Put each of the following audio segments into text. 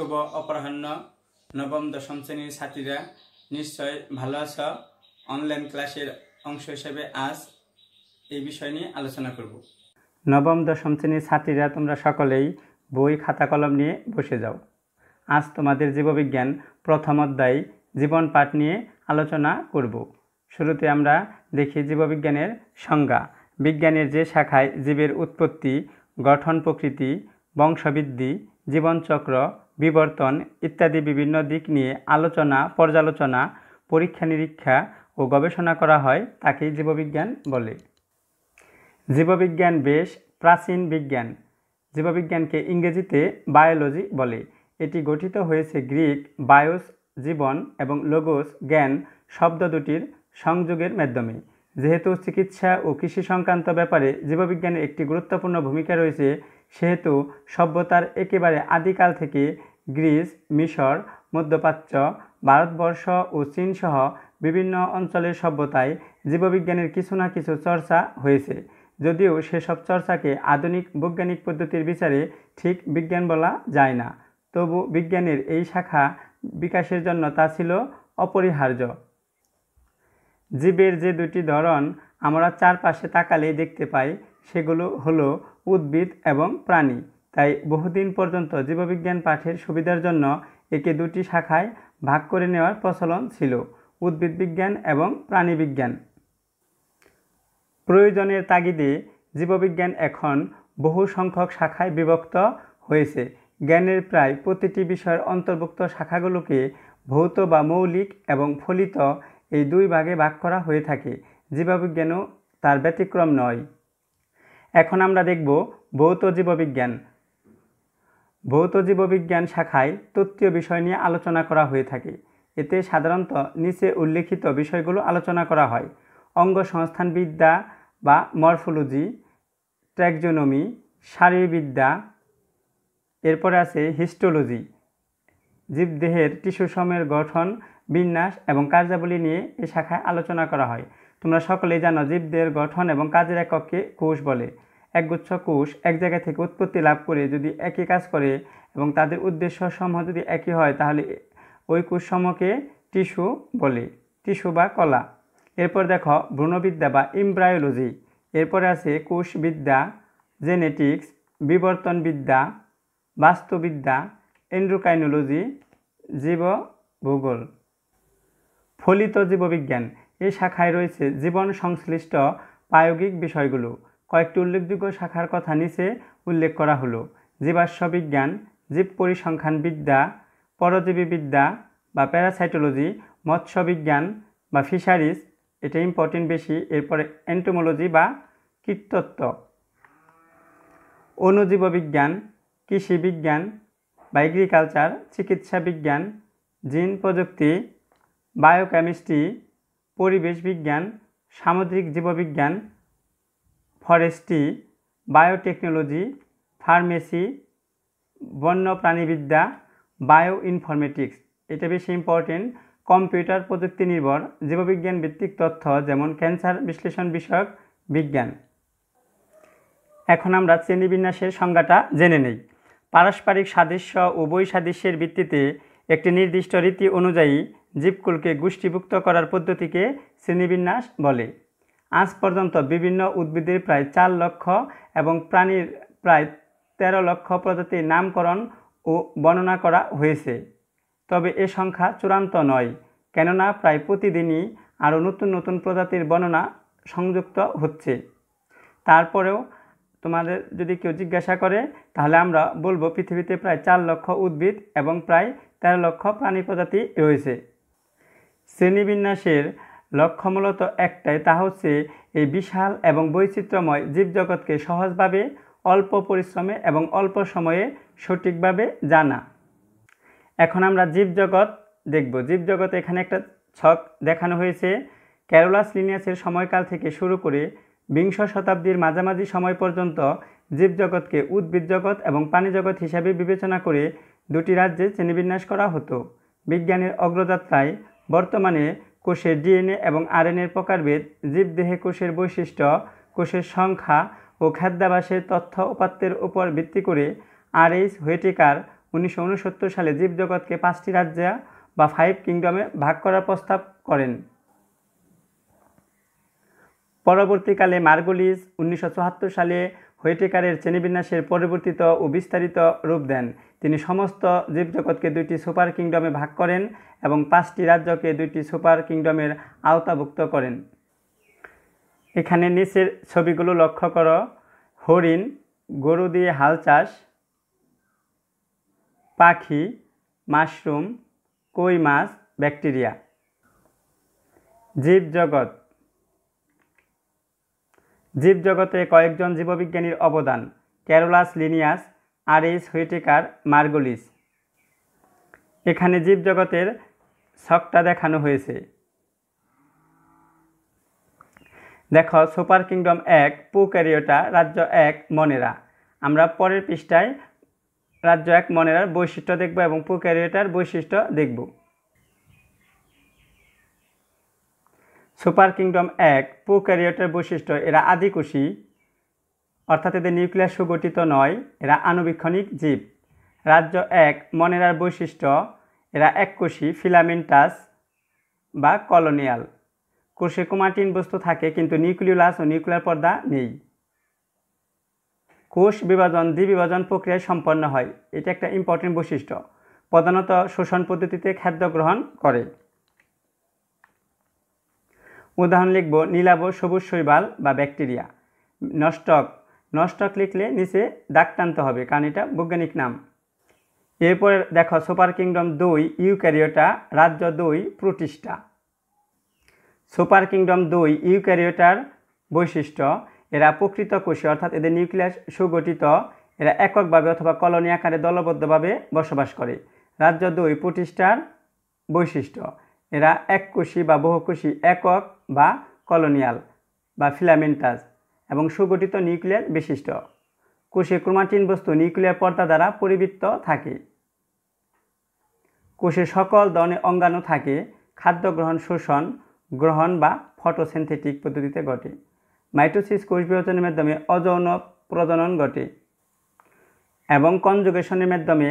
শুভ অপরাহ্ন নবম দশম শ্রেণীর ছাত্রীরা নিশ্চয় ভালো আছো অনলাইন ক্লাসের অংশ হিসেবে আজ এই বিষয় নিয়ে আলোচনা করব নবম দশম শ্রেণীর ছাত্রীরা তোমরা সকলেই বই খাতা কলম নিয়ে বসে যাও আজ তোমাদের জীববিজ্ঞান প্রথম অধ্যায় জীবন পাঠ নিয়ে আলোচনা করব শুরুতে আমরা দেখি জীববিজ্ঞানের সংজ্ঞা বিজ্ঞানের যে শাখায় জীবের উৎপত্তি গঠন প্রকৃতি বংশবৃদ্ধি জীবনচক্র বিবর্তন ইত্যাদি বিভিন্ন দিক নিয়ে আলোচনা পর্যালোচনা পরীক্ষা নিরীক্ষা ও গবেষণা করা হয় তাকেই জীববিজ্ঞান বলে জীববিজ্ঞান বেশ প্রাচীন বিজ্ঞান জীববিজ্ঞানকে ইংরেজিতে বায়োলজি বলে এটি গঠিত হয়েছে গ্রিক বায়োস জীবন এবং লোগোস জ্ঞান শব্দ দুটির সংযোগের মাধ্যমে যেহেতু চিকিৎসা ও কৃষি সংক্রান্ত ব্যাপারে জীববিজ্ঞানের একটি গুরুত্বপূর্ণ ভূমিকা রয়েছে সেহেতু সভ্যতার একেবারে আদিকাল থেকে গ্রিস মিশর মধ্যপ্রাচ্য ভারতবর্ষ ও চীনসহ বিভিন্ন অঞ্চলের সভ্যতায় জীববিজ্ঞানের কিছু না কিছু চর্চা হয়েছে যদিও সেসব চর্চাকে আধুনিক বৈজ্ঞানিক পদ্ধতির বিচারে ঠিক বিজ্ঞান বলা যায় না তবু বিজ্ঞানের এই শাখা বিকাশের জন্য তা ছিল অপরিহার্য জীবের যে দুটি ধরন আমরা চারপাশে তাকালে দেখতে পাই সেগুলো হলো উদ্ভিদ এবং প্রাণী তাই বহুদিন পর্যন্ত জীববিজ্ঞান পাঠের সুবিধার জন্য একে দুটি শাখায় ভাগ করে নেওয়ার প্রচলন ছিল উদ্ভিদ বিজ্ঞান এবং প্রাণীবিজ্ঞান প্রয়োজনের তাগিদে জীববিজ্ঞান এখন বহু সংখ্যক শাখায় বিভক্ত হয়েছে জ্ঞানের প্রায় প্রতিটি বিষয়ের অন্তর্ভুক্ত শাখাগুলোকে ভৌত বা মৌলিক এবং ফলিত এই দুই ভাগে ভাগ করা হয়ে থাকে জীববিজ্ঞানও তার ব্যতিক্রম নয় এখন আমরা দেখব ভৌত জীববিজ্ঞান ভৌত জীববিজ্ঞান শাখায় তত্ত্বীয় বিষয় নিয়ে আলোচনা করা হয়ে থাকে এতে সাধারণত নিচে উল্লেখিত বিষয়গুলো আলোচনা করা হয় অঙ্গ সংস্থানবিদ্যা বা মরফোলজি ট্র্যাকজোনমি শারীরবিদ্যা এরপরে আছে হিস্টোলজি জীবদেহের টিস্যুসমের গঠন বিন্যাস এবং কার্যাবলী নিয়ে এ শাখায় আলোচনা করা হয় তোমরা সকলেই জানো জীবদের গঠন এবং কাজের এককে কোষ বলে একগুচ্ছ কোষ এক জায়গা থেকে উৎপত্তি লাভ করে যদি একই কাজ করে এবং তাদের উদ্দেশ্য সমূহ যদি একই হয় তাহলে ওই কোষসমূহকে টিস্যু বলে টিস্যু বা কলা এরপর দেখো ভ্রূণবিদ্যা বা ইমব্রায়োলজি এরপরে আছে কোষবিদ্যা জেনেটিক্স বিবর্তনবিদ্যা বাস্তুবিদ্যা এন্ড্রোকাইনোলজি জীব ভূগোল ফলিত জীববিজ্ঞান এই শাখায় রয়েছে জীবন সংশ্লিষ্ট প্রায়োগিক বিষয়গুলো কয়েকটি উল্লেখযোগ্য শাখার কথা নিচে উল্লেখ করা হলো বিজ্ঞান জীব পরজীবী পরজীবীবিদ্যা বা প্যারাসাইটোলজি মৎস্য বিজ্ঞান বা ফিশারিজ এটা ইম্পর্টেন্ট বেশি এরপরে অ্যান্টোমোলজি বা কীটতত্ত্ব কৃষি কৃষিবিজ্ঞান বা এগ্রিকালচার চিকিৎসা বিজ্ঞান জিন প্রযুক্তি বায়োকেমিস্ট্রি পরিবেশ বিজ্ঞান সামুদ্রিক জীববিজ্ঞান ফরেস্ট্রি বায়োটেকনোলজি ফার্মেসি বন্যপ্রাণীবিদ্যা বায়ো ইনফরমেটিক্স এটা বেশি ইম্পর্টেন্ট কম্পিউটার প্রযুক্তি নির্ভর জীববিজ্ঞান ভিত্তিক তথ্য যেমন ক্যান্সার বিশ্লেষণ বিষয়ক বিজ্ঞান এখন আমরা শ্রেণীবিন্যাসের সংজ্ঞাটা জেনে নেই পারস্পরিক সাদৃশ্য উভয় সাদৃশ্যের ভিত্তিতে একটি নির্দিষ্ট রীতি অনুযায়ী জীবকুলকে গোষ্ঠীভুক্ত করার পদ্ধতিকে শ্রেণীবিন্যাস বলে আজ পর্যন্ত বিভিন্ন উদ্ভিদের প্রায় চার লক্ষ এবং প্রাণীর প্রায় তেরো লক্ষ প্রজাতির নামকরণ ও বর্ণনা করা হয়েছে তবে এ সংখ্যা চূড়ান্ত নয় কেননা প্রায় প্রতিদিনই আরও নতুন নতুন প্রজাতির বর্ণনা সংযুক্ত হচ্ছে তারপরেও তোমাদের যদি কেউ জিজ্ঞাসা করে তাহলে আমরা বলবো পৃথিবীতে প্রায় চার লক্ষ উদ্ভিদ এবং প্রায় তেরো লক্ষ প্রাণী প্রজাতি রয়েছে শ্রেণীবিন্যাসের লক্ষ্য মূলত একটাই তা হচ্ছে এই বিশাল এবং বৈচিত্র্যময় জীবজগৎকে সহজভাবে অল্প পরিশ্রমে এবং অল্প সময়ে সঠিকভাবে জানা এখন আমরা জীবজগৎ দেখব জীবজগতে এখানে একটা ছক দেখানো হয়েছে ক্যারোলাস লিনিয়াসের সময়কাল থেকে শুরু করে বিংশ শতাব্দীর মাঝামাঝি সময় পর্যন্ত জীবজগৎকে উদ্ভিদ জগৎ এবং প্রাণীজগৎ হিসাবে বিবেচনা করে দুটি রাজ্যে শ্রেণীবিন্যাস করা হতো বিজ্ঞানের অগ্রযাত্রায় বর্তমানে কোষের ডিএনএ এবং আরএনএর প্রকারভেদ জীবদেহে কোষের বৈশিষ্ট্য কোষের সংখ্যা ও খাদ্যাভাসের তথ্য উপাত্তের উপর ভিত্তি করে আর এইচ হোয়েটিকার উনিশশো সালে জীবজগৎকে পাঁচটি রাজ্য বা ফাইভ কিংডমে ভাগ করার প্রস্তাব করেন পরবর্তীকালে মার্গলিস উনিশশো সালে হোয়েটেকারের শ্রেণীবিন্যাসের পরিবর্তিত ও বিস্তারিত রূপ দেন তিনি সমস্ত জীবজগৎকে দুইটি সুপার কিংডমে ভাগ করেন এবং পাঁচটি রাজ্যকে দুইটি সুপার কিংডমের আওতাভুক্ত করেন এখানে নিচের ছবিগুলো লক্ষ্য করো হরিণ গরু দিয়ে হাল চাষ পাখি মাশরুম কই মাছ ব্যাকটেরিয়া জীবজগৎ জীবজগতে কয়েকজন জীববিজ্ঞানীর অবদান ক্যারোলাস লিনিয়াস আরিস হুইটেকার মার্গুলিস এখানে জীবজগতের শখটা দেখানো হয়েছে দেখো সুপার কিংডম এক পুক্যারিওটা রাজ্য এক মনেরা আমরা পরের পৃষ্ঠায় রাজ্য এক মনেরার বৈশিষ্ট্য দেখব এবং পুক্যারিওটার বৈশিষ্ট্য দেখব সুপার কিংডম এক প্রোক্যারিওটের বৈশিষ্ট্য এরা আদিকোষী অর্থাৎ এদের নিউক্লিয়াস সুগঠিত নয় এরা আনুবীক্ষণিক জীব রাজ্য এক মনেরার বৈশিষ্ট্য এরা এককোষী ফিলামেন্টাস বা কলোনিয়াল কোষে কুমাটিন বস্তু থাকে কিন্তু নিউক্লিওলাস ও নিউক্লিয়ার পর্দা নেই কোষ বিভাজন দ্বিবিভাজন প্রক্রিয়ায় সম্পন্ন হয় এটা একটা ইম্পর্টেন্ট বৈশিষ্ট্য প্রধানত শোষণ পদ্ধতিতে খাদ্য গ্রহণ করে উদাহরণ লিখব নীলাভ সবুজ শৈবাল বা ব্যাকটেরিয়া নষ্টক নষ্টক লিখলে নিচে দাগ টানতে হবে কারণ এটা বৈজ্ঞানিক নাম এরপরে দেখো সুপার কিংডম দুই ইউক্যারিওটা রাজ্য দুই প্রতিষ্ঠা সুপার কিংডম দুই ইউক্যারিওটার বৈশিষ্ট্য এরা প্রকৃত কোষে অর্থাৎ এদের নিউক্লিয়াস সুগঠিত এরা এককভাবে অথবা কলোনি আকারে দলবদ্ধভাবে বসবাস করে রাজ্য দুই প্রতিষ্ঠার বৈশিষ্ট্য এরা এককোষী বা বহুকোষী একক বা কলোনিয়াল বা ফিলামেন্টাস এবং সুগঠিত নিউক্লিয়ার বিশিষ্ট কোষে ক্রোমাটিন বস্তু নিউক্লিয়ার পর্দা দ্বারা পরিবৃত্ত থাকে কোষে সকল দনে অঙ্গাণু থাকে খাদ্য গ্রহণ শোষণ গ্রহণ বা ফটোসেন্থেটিক পদ্ধতিতে ঘটে মাইটোসিস কোষ বিভাজনের মাধ্যমে অযৌন প্রজনন ঘটে এবং কনজুগেশনের মাধ্যমে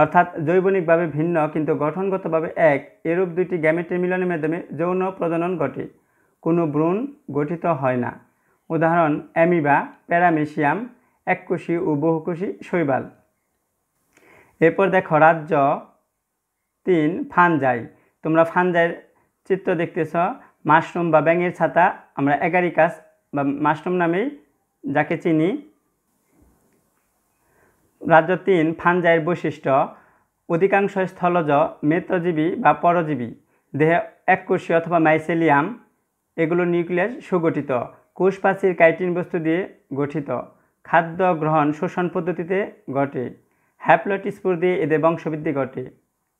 অর্থাৎ জৈবনিকভাবে ভিন্ন কিন্তু গঠনগতভাবে এক এরূপ দুইটি গ্যামেটের মিলনের মাধ্যমে যৌন প্রজনন ঘটে কোনো ব্রুণ গঠিত হয় না উদাহরণ অ্যামিবা প্যারামেশিয়াম এককোষী ও বহুকোষী শৈবাল এরপর দেখো রাজ্য তিন ফানজাই তোমরা ফানজাইয়ের চিত্র দেখতেছ মাশরুম বা ব্যাঙের ছাতা আমরা এগারিকাস বা মাশরুম নামেই যাকে চিনি রাজ্য তিন ফানজাইয়ের বৈশিষ্ট্য অধিকাংশ স্থলজ মেত্রজীবী বা পরজীবী দেহে এককোষী অথবা মাইসেলিয়াম এগুলো নিউক্লিয়াস সুগঠিত কোষপাচির কাইটিন বস্তু দিয়ে গঠিত খাদ্য গ্রহণ শোষণ পদ্ধতিতে ঘটে হ্যাপ্লটিস্পুর দিয়ে এদের বংশবৃদ্ধি ঘটে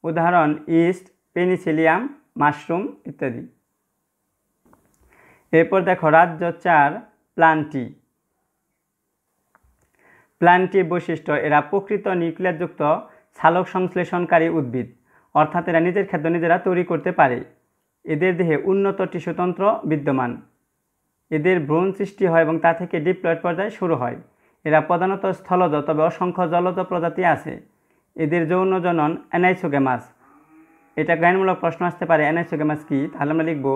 উদাহরণ ইস্ট পেনিসিলিয়াম মাশরুম ইত্যাদি এরপর দেখো রাজ্য চার প্লান্টি প্ল্যান্টি বৈশিষ্ট্য এরা প্রকৃত নিউক্লিয়ারযুক্ত ছালক সংশ্লেষণকারী উদ্ভিদ অর্থাৎ এরা নিজের খাদ্য নিজেরা তৈরি করতে পারে এদের দেহে উন্নত টিস্যুতন্ত্র বিদ্যমান এদের ব্রণ সৃষ্টি হয় এবং তা থেকে ডিপ্লয়েড পর্যায়ে শুরু হয় এরা প্রধানত স্থলজ তবে অসংখ্য জলজ প্রজাতি আছে এদের যৌন জনন অ্যানাইসোগেমাস এটা জ্ঞানমূলক প্রশ্ন আসতে পারে অ্যানাইসোগেমাস কি তাহলে আমরা লিখব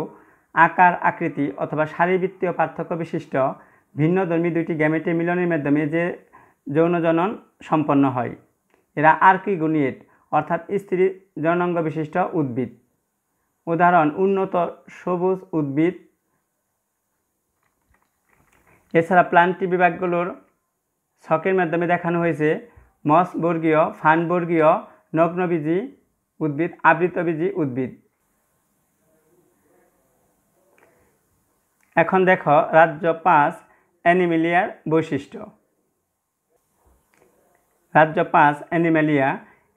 আকার আকৃতি অথবা শারীরবৃত্তীয় পার্থক্য বিশিষ্ট ভিন্ন ধর্মী দুইটি গ্যামেটের মিলনের মাধ্যমে যে যৌন জনন সম্পন্ন হয় এরা আর্কিগুনিয়েট অর্থাৎ স্ত্রী জনাঙ্গ বিশিষ্ট উদ্ভিদ উদাহরণ উন্নত সবুজ উদ্ভিদ এছাড়া প্লান্টি বিভাগগুলোর ছকের মাধ্যমে দেখানো হয়েছে মসবর্গীয় ফানবর্গীয় নগ্নবীজী উদ্ভিদ আবৃতবীজী উদ্ভিদ এখন দেখো রাজ্য পাঁচ অ্যানিমিলিয়ার বৈশিষ্ট্য রাজ্য পাঁচ অ্যানিম্যালিয়া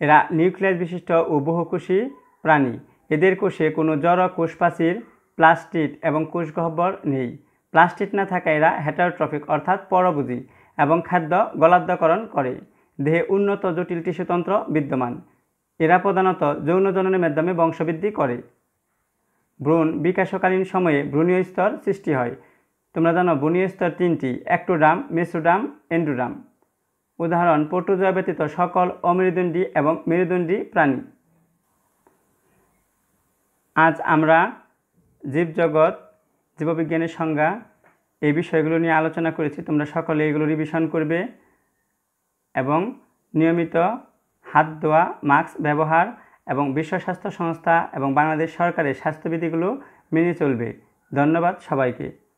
এরা নিউক্লিয়াস বিশিষ্ট ও বহুকোষী প্রাণী এদের কোষে কোনো জড় কোষপাচির প্লাস্টিড এবং কোষগহ্বর নেই প্লাস্টিড না থাকা এরা হ্যাটারোট্রফিক অর্থাৎ পরবুজি এবং খাদ্য গলাদ্ধকরণ করে দেহে উন্নত জটিল টিস্যুতন্ত্র বিদ্যমান এরা প্রধানত যৌন জননের মাধ্যমে বংশবৃদ্ধি করে ভ্রূণ বিকাশকালীন সময়ে ভ্রূণীয় স্তর সৃষ্টি হয় তোমরা জানো ভ্রূণীয় স্তর তিনটি অ্যাক্টোডাম মেসোডাম এন্ডোডাম উদাহরণ পটুজোয়া ব্যতীত সকল অমেরুদণ্ডী এবং মেরুদণ্ডী প্রাণী আজ আমরা জীবজগৎ জীববিজ্ঞানের সংজ্ঞা এই বিষয়গুলো নিয়ে আলোচনা করেছি তোমরা সকলে এগুলো রিভিশন করবে এবং নিয়মিত হাত ধোয়া মাস্ক ব্যবহার এবং বিশ্ব স্বাস্থ্য সংস্থা এবং বাংলাদেশ সরকারের স্বাস্থ্যবিধিগুলো মেনে চলবে ধন্যবাদ সবাইকে